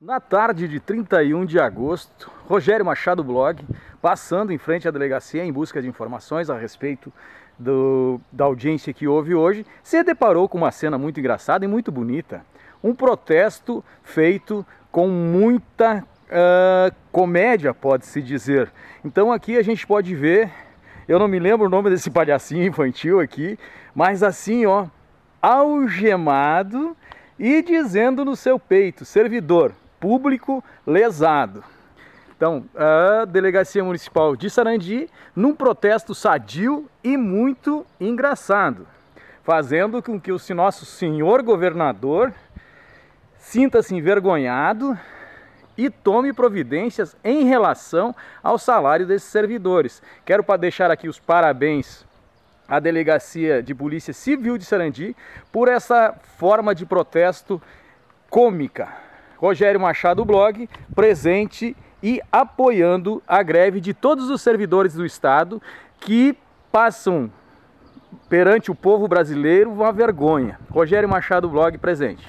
Na tarde de 31 de agosto, Rogério Machado Blog, passando em frente à delegacia em busca de informações a respeito do, da audiência que houve hoje, se deparou com uma cena muito engraçada e muito bonita. Um protesto feito com muita uh, comédia, pode-se dizer. Então aqui a gente pode ver, eu não me lembro o nome desse palhacinho infantil aqui, mas assim, ó, algemado e dizendo no seu peito, servidor, público lesado. Então, a Delegacia Municipal de Sarandi, num protesto sadio e muito engraçado, fazendo com que o nosso senhor governador sinta-se envergonhado e tome providências em relação ao salário desses servidores. Quero para deixar aqui os parabéns à Delegacia de Polícia Civil de Sarandi por essa forma de protesto cômica. Rogério Machado Blog, presente e apoiando a greve de todos os servidores do Estado que passam perante o povo brasileiro uma vergonha. Rogério Machado Blog presente.